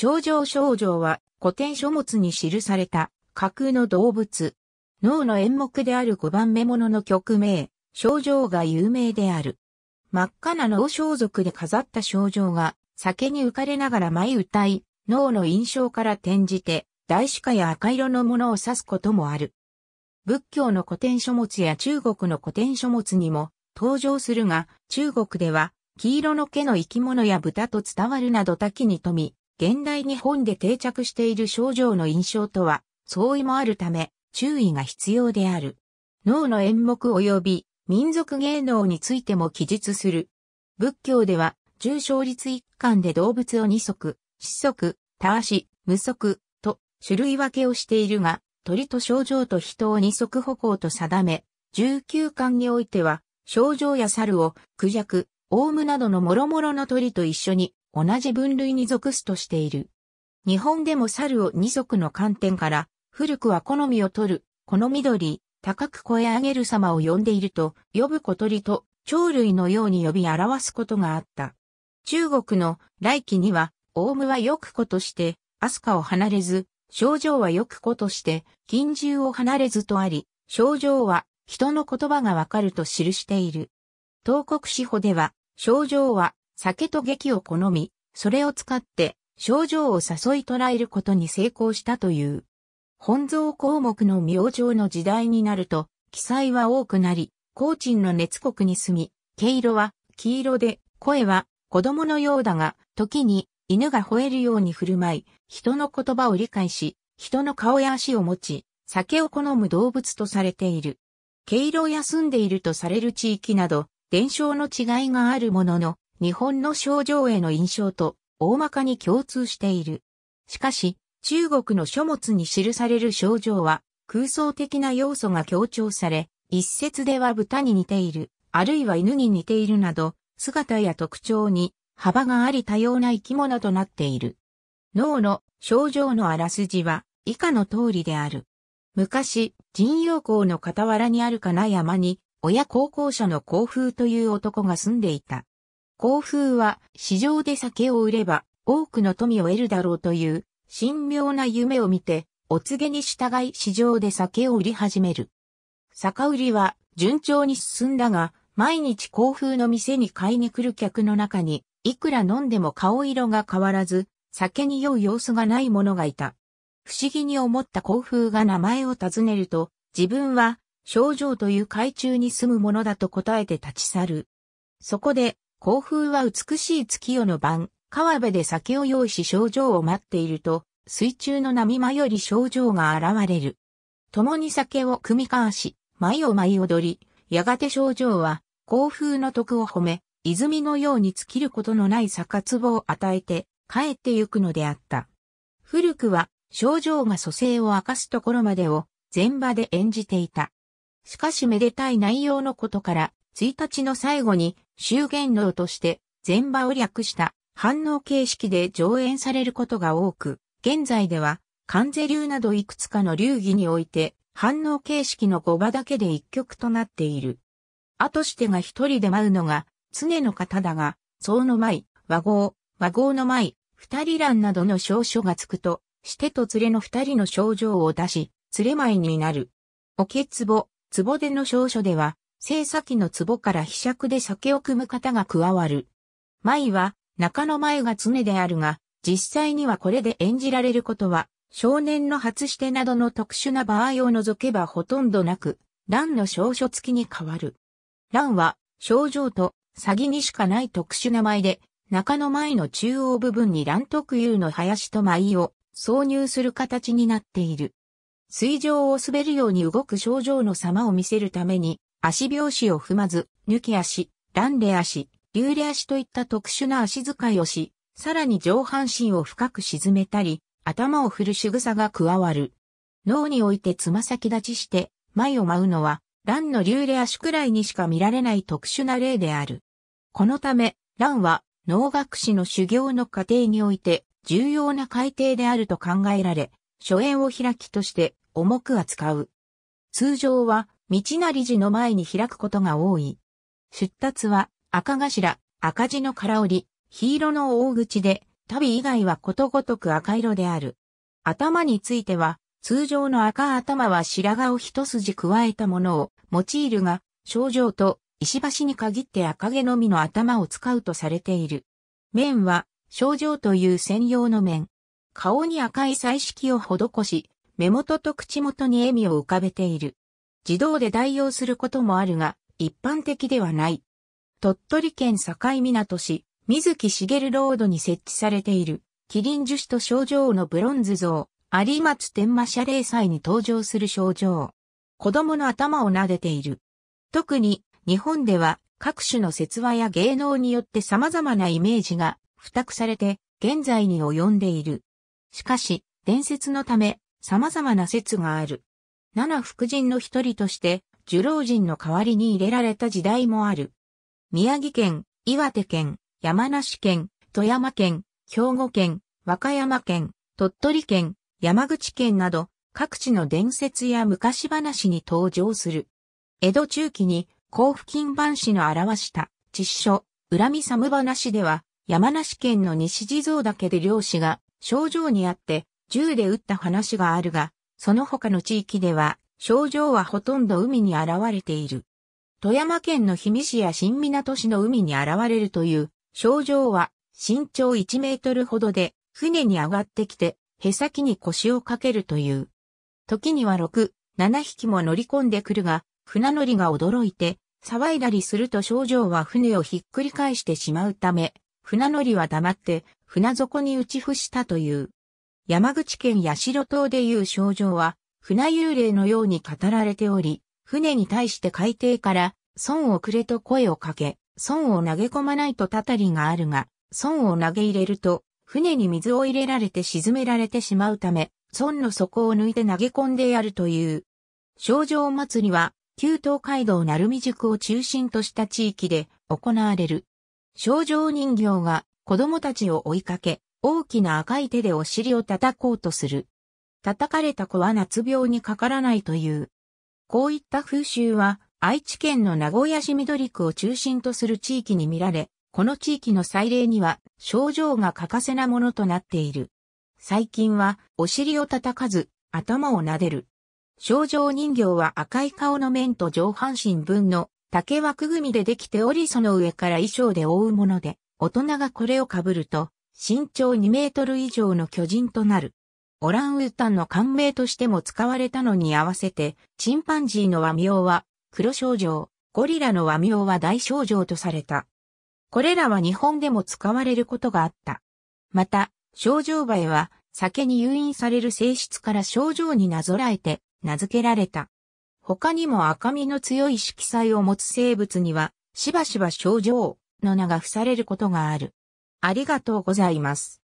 症状症状は古典書物に記された架空の動物。脳の演目である5番目ものの曲名、症状が有名である。真っ赤な脳装束で飾った症状が酒に浮かれながら舞歌い、脳の印象から転じて、大歯や赤色のものを指すこともある。仏教の古典書物や中国の古典書物にも登場するが、中国では黄色の毛の生き物や豚と伝わるなど多岐に富み、現代日本で定着している症状の印象とは相違もあるため注意が必要である。脳の演目及び民族芸能についても記述する。仏教では重症率一貫で動物を二足、四足、たわし、無足と種類分けをしているが、鳥と症状と人を二足歩行と定め、19巻においては、症状や猿を、クジャク、オウムなどの諸々の鳥と一緒に同じ分類に属すとしている。日本でも猿を二足の観点から、古くは好みを取る、この緑、高く声上げる様を呼んでいると、呼ぶ小鳥と、鳥類のように呼び表すことがあった。中国の来期には、オウムはよく子として、アスカを離れず、症状はよく子として、金獣を離れずとあり、症状は人の言葉がわかると記している。東国司法では、症状は酒と劇を好み、それを使って症状を誘い捉えることに成功したという。本草項目の明星の時代になると、記載は多くなり、高鎮の熱国に住み、毛色は黄色で、声は子供のようだが、時に犬が吠えるように振る舞い、人の言葉を理解し、人の顔や足を持ち、酒を好む動物とされている。毛色を休んでいるとされる地域など、伝承の違いがあるものの、日本の症状への印象と大まかに共通している。しかし、中国の書物に記される症状は空想的な要素が強調され、一説では豚に似ている、あるいは犬に似ているなど、姿や特徴に幅があり多様な生き物となっている。脳の症状のあらすじは以下の通りである。昔、人陽校の傍らにあるかな山に、親高校者の甲風という男が住んでいた。豪風は市場で酒を売れば多くの富を得るだろうという神妙な夢を見て、お告げに従い市場で酒を売り始める。酒売りは順調に進んだが、毎日甲風の店に買いに来る客の中に、いくら飲んでも顔色が変わらず、酒に酔う様子がない者がいた。不思議に思った甲風が名前を尋ねると、自分は、症状という海中に住むものだと答えて立ち去る。そこで、甲風は美しい月夜の晩、川辺で酒を用意し症状を待っていると、水中の波間より症状が現れる。共に酒を組み交わし、舞を舞い踊り、やがて症状は、甲風の徳を褒め、泉のように尽きることのない酒壺を与えて、帰ってゆくのであった。古くは、症状が蘇生を明かすところまでを、前場で演じていた。しかしめでたい内容のことから、1日の最後に、周元能として全場を略した反応形式で上演されることが多く、現在では関税流などいくつかの流儀において反応形式の5場だけで一曲となっている。あとしてが一人で舞うのが常の方だが、僧の舞、和合、和合の舞、二人欄などの証書がつくと、してと連れの二人の症状を出し、連れ舞になる。おけつぼ、つぼでの少書では、精査の壺から被釈で酒を汲む方が加わる。舞は、中の前が常であるが、実際にはこれで演じられることは、少年の初してなどの特殊な場合を除けばほとんどなく、乱の少書付きに変わる。乱は、症状と、詐欺にしかない特殊な舞で、中の前の中央部分に乱特有の林と舞を挿入する形になっている。水上を滑るように動く症状の様を見せるために、足拍子を踏まず、抜き足、乱れ足、流れ足といった特殊な足使いをし、さらに上半身を深く沈めたり、頭を振る仕草が加わる。脳においてつま先立ちして、前を舞うのは、乱の流れ足くらいにしか見られない特殊な例である。このため、乱は、脳学士の修行の過程において、重要な改定であると考えられ、初演を開きとして、重く扱う。通常は、道成寺の前に開くことが多い。出立は赤頭、赤字の空織、黄色の大口で、旅以外はことごとく赤色である。頭については、通常の赤頭は白髪を一筋加えたものを用いるが、症状と石橋に限って赤毛のみの頭を使うとされている。面は、症状という専用の面。顔に赤い彩色を施し、目元と口元に笑みを浮かべている。自動で代用することもあるが、一般的ではない。鳥取県境港市、水木しげるロードに設置されている、麒麟樹脂と症状のブロンズ像、有松天馬謝礼祭に登場する症状。子供の頭を撫でている。特に、日本では各種の説話や芸能によって様々なイメージが付託されて現在に及んでいる。しかし、伝説のため様々な説がある。七福神の一人として、寿老人の代わりに入れられた時代もある。宮城県、岩手県、山梨県、富山県、兵庫県、和歌山県、鳥取県、山口県など、各地の伝説や昔話に登場する。江戸中期に、甲府金番市の表した実書、恨み寒話では、山梨県の西地蔵岳で漁師が、症状にあって、銃で撃った話があるが、その他の地域では、症状はほとんど海に現れている。富山県の氷見市や新港市の海に現れるという症状は身長1メートルほどで船に上がってきてへさきに腰をかけるという。時には6、7匹も乗り込んでくるが船乗りが驚いて騒いだりすると症状は船をひっくり返してしまうため船乗りは黙って船底に打ち伏したという。山口県八代島でいう症状は、船幽霊のように語られており、船に対して海底から、損をくれと声をかけ、損を投げ込まないとたたりがあるが、損を投げ入れると、船に水を入れられて沈められてしまうため、損の底を抜いて投げ込んでやるという。症状祭りは、旧東海道鳴海宿を中心とした地域で行われる。症状人形が子供たちを追いかけ、大きな赤い手でお尻を叩こうとする。叩かれた子は夏病にかからないという。こういった風習は、愛知県の名古屋市緑区を中心とする地域に見られ、この地域の祭礼には症状が欠かせなものとなっている。最近はお尻を叩かず、頭を撫でる。症状人形は赤い顔の面と上半身分の竹枠組みでできておりその上から衣装で覆うもので、大人がこれをかぶると、身長2メートル以上の巨人となる。オランウータンの官名としても使われたのに合わせて、チンパンジーの和名は黒症状、ゴリラの和名は大症状とされた。これらは日本でも使われることがあった。また、症状梅は酒に誘引される性質から症状になぞらえて名付けられた。他にも赤みの強い色彩を持つ生物には、しばしば症状の名が付されることがある。ありがとうございます。